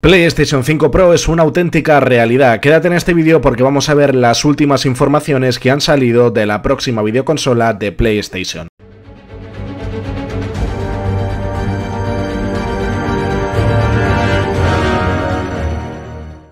PlayStation 5 Pro es una auténtica realidad. Quédate en este vídeo porque vamos a ver las últimas informaciones que han salido de la próxima videoconsola de PlayStation.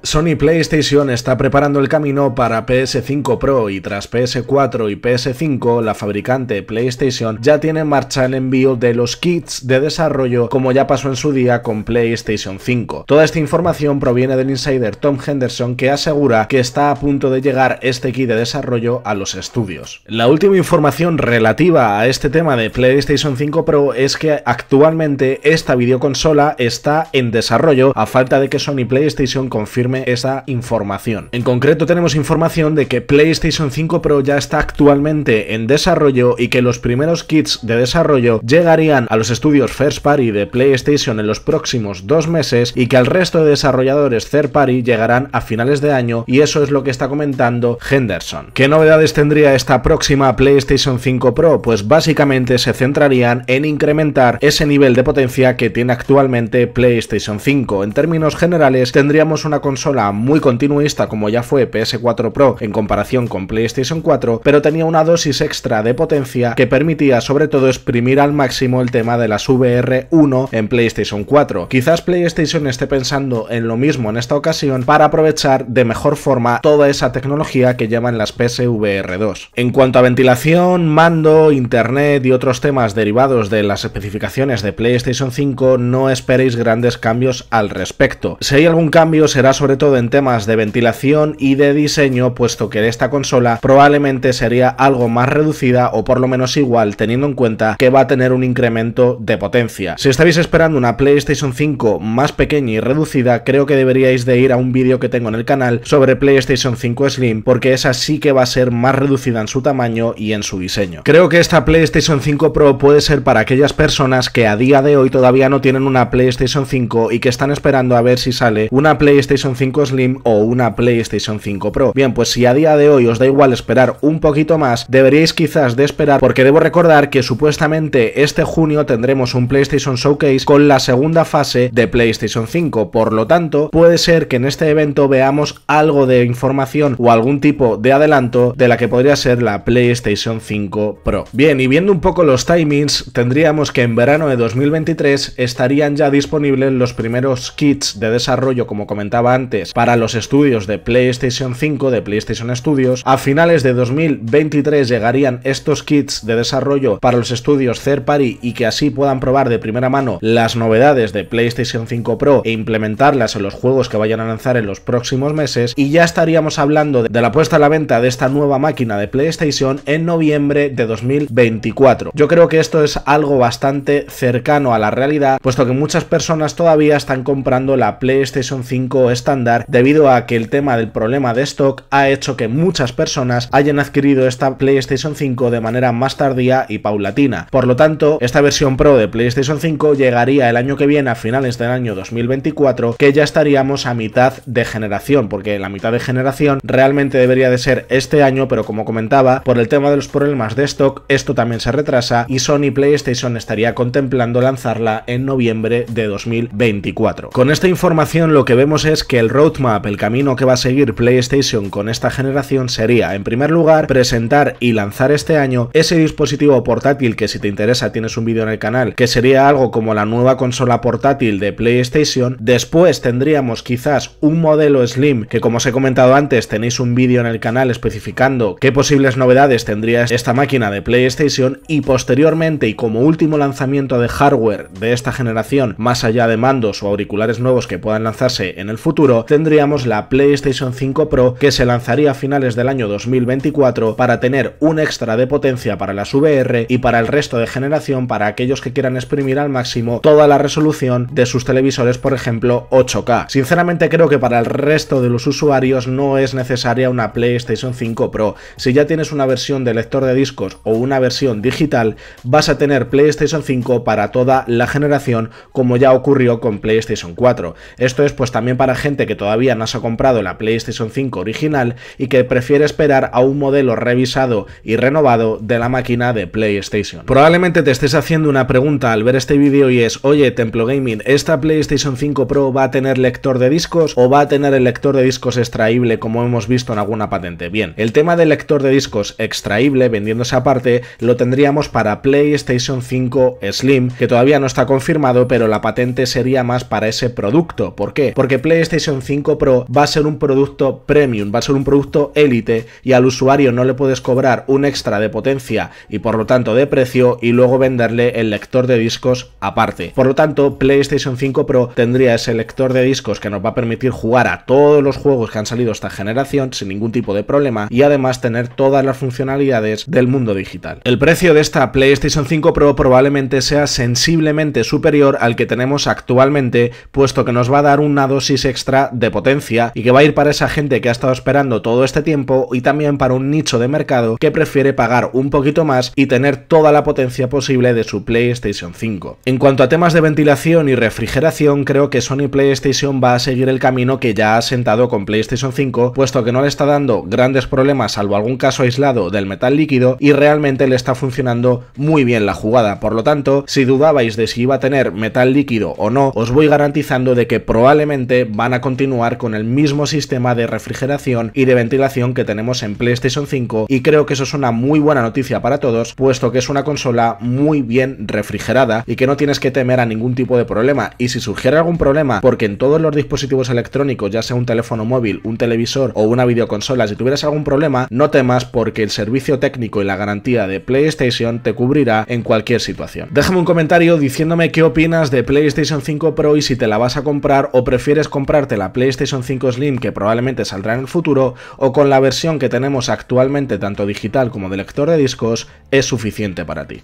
Sony PlayStation está preparando el camino para PS5 Pro y tras PS4 y PS5, la fabricante PlayStation ya tiene en marcha el envío de los kits de desarrollo como ya pasó en su día con PlayStation 5. Toda esta información proviene del insider Tom Henderson que asegura que está a punto de llegar este kit de desarrollo a los estudios. La última información relativa a este tema de PlayStation 5 Pro es que actualmente esta videoconsola está en desarrollo a falta de que Sony PlayStation confirme esa información. En concreto tenemos información de que PlayStation 5 Pro ya está actualmente en desarrollo y que los primeros kits de desarrollo llegarían a los estudios First Party de PlayStation en los próximos dos meses y que al resto de desarrolladores Third Party llegarán a finales de año y eso es lo que está comentando Henderson. ¿Qué novedades tendría esta próxima PlayStation 5 Pro? Pues básicamente se centrarían en incrementar ese nivel de potencia que tiene actualmente PlayStation 5. En términos generales tendríamos una consola muy continuista como ya fue PS4 Pro en comparación con PlayStation 4, pero tenía una dosis extra de potencia que permitía sobre todo exprimir al máximo el tema de las VR1 en PlayStation 4. Quizás PlayStation esté pensando en lo mismo en esta ocasión para aprovechar de mejor forma toda esa tecnología que llevan las PSVR 2. En cuanto a ventilación, mando, internet y otros temas derivados de las especificaciones de PlayStation 5, no esperéis grandes cambios al respecto. Si hay algún cambio será sobre todo en temas de ventilación y de diseño, puesto que esta consola probablemente sería algo más reducida o por lo menos igual, teniendo en cuenta que va a tener un incremento de potencia. Si estáis esperando una PlayStation 5 más pequeña y reducida, creo que deberíais de ir a un vídeo que tengo en el canal sobre PlayStation 5 Slim, porque esa sí que va a ser más reducida en su tamaño y en su diseño. Creo que esta PlayStation 5 Pro puede ser para aquellas personas que a día de hoy todavía no tienen una PlayStation 5 y que están esperando a ver si sale una PlayStation 5 Slim o una PlayStation 5 Pro. Bien, pues si a día de hoy os da igual esperar un poquito más, deberíais quizás de esperar porque debo recordar que supuestamente este junio tendremos un PlayStation Showcase con la segunda fase de PlayStation 5, por lo tanto puede ser que en este evento veamos algo de información o algún tipo de adelanto de la que podría ser la PlayStation 5 Pro. Bien, y viendo un poco los timings, tendríamos que en verano de 2023 estarían ya disponibles los primeros kits de desarrollo, como comentaba antes, para los estudios de PlayStation 5, de PlayStation Studios, a finales de 2023 llegarían estos kits de desarrollo para los estudios Zerpari y que así puedan probar de primera mano las novedades de PlayStation 5 Pro e implementarlas en los juegos que vayan a lanzar en los próximos meses y ya estaríamos hablando de la puesta a la venta de esta nueva máquina de PlayStation en noviembre de 2024. Yo creo que esto es algo bastante cercano a la realidad, puesto que muchas personas todavía están comprando la PlayStation 5 estándar debido a que el tema del problema de stock ha hecho que muchas personas hayan adquirido esta PlayStation 5 de manera más tardía y paulatina. Por lo tanto, esta versión Pro de PlayStation 5 llegaría el año que viene a finales del año 2024, que ya estaríamos a mitad de generación, porque la mitad de generación realmente debería de ser este año, pero como comentaba, por el tema de los problemas de stock, esto también se retrasa y Sony PlayStation estaría contemplando lanzarla en noviembre de 2024. Con esta información lo que vemos es que el roadmap, el camino que va a seguir PlayStation con esta generación sería, en primer lugar, presentar y lanzar este año ese dispositivo portátil que si te interesa tienes un vídeo en el canal, que sería algo como la nueva consola portátil de PlayStation. Después tendríamos quizás un modelo Slim, que como os he comentado antes, tenéis un vídeo en el canal especificando qué posibles novedades tendría esta máquina de PlayStation y posteriormente y como último lanzamiento de hardware de esta generación, más allá de mandos o auriculares nuevos que puedan lanzarse en el futuro, tendríamos la PlayStation 5 Pro que se lanzaría a finales del año 2024 para tener un extra de potencia para las VR y para el resto de generación para aquellos que quieran exprimir al máximo toda la resolución de sus televisores, por ejemplo 8K. Sinceramente creo que para el resto de los usuarios no es necesaria una PlayStation 5 Pro. Si ya tienes una versión de lector de discos o una versión digital, vas a tener PlayStation 5 para toda la generación como ya ocurrió con PlayStation 4. Esto es pues también para gente que todavía no se ha comprado la PlayStation 5 original y que prefiere esperar a un modelo revisado y renovado de la máquina de PlayStation. Probablemente te estés haciendo una pregunta al ver este vídeo y es, oye Templo Gaming, ¿esta PlayStation 5 Pro va a tener lector de discos o va a tener el lector de discos extraíble como hemos visto en alguna patente? Bien, el tema del lector de discos extraíble, vendiéndose aparte, lo tendríamos para PlayStation 5 Slim, que todavía no está confirmado, pero la patente sería más para ese producto. ¿Por qué? Porque PlayStation 5 Pro va a ser un producto premium, va a ser un producto élite y al usuario no le puedes cobrar un extra de potencia y por lo tanto de precio y luego venderle el lector de discos aparte. Por lo tanto, PlayStation 5 Pro tendría ese lector de discos que nos va a permitir jugar a todos los juegos que han salido esta generación sin ningún tipo de problema y además tener todas las funcionalidades del mundo digital. El precio de esta PlayStation 5 Pro probablemente sea sensiblemente superior al que tenemos actualmente, puesto que nos va a dar una dosis extra de potencia y que va a ir para esa gente que ha estado esperando todo este tiempo y también para un nicho de mercado que prefiere pagar un poquito más y tener toda la potencia posible de su PlayStation 5. En cuanto a temas de ventilación y refrigeración, creo que Sony PlayStation va a seguir el camino que ya ha sentado con PlayStation 5, puesto que no le está dando grandes problemas salvo algún caso aislado del metal líquido y realmente le está funcionando muy bien la jugada. Por lo tanto, si dudabais de si iba a tener metal líquido o no, os voy garantizando de que probablemente van a continuar continuar con el mismo sistema de refrigeración y de ventilación que tenemos en PlayStation 5 y creo que eso es una muy buena noticia para todos, puesto que es una consola muy bien refrigerada y que no tienes que temer a ningún tipo de problema. Y si surgiera algún problema, porque en todos los dispositivos electrónicos, ya sea un teléfono móvil, un televisor o una videoconsola, si tuvieras algún problema, no temas porque el servicio técnico y la garantía de PlayStation te cubrirá en cualquier situación. Déjame un comentario diciéndome qué opinas de PlayStation 5 Pro y si te la vas a comprar o prefieres comprártela PlayStation 5 Slim que probablemente saldrá en el futuro, o con la versión que tenemos actualmente tanto digital como de lector de discos, es suficiente para ti.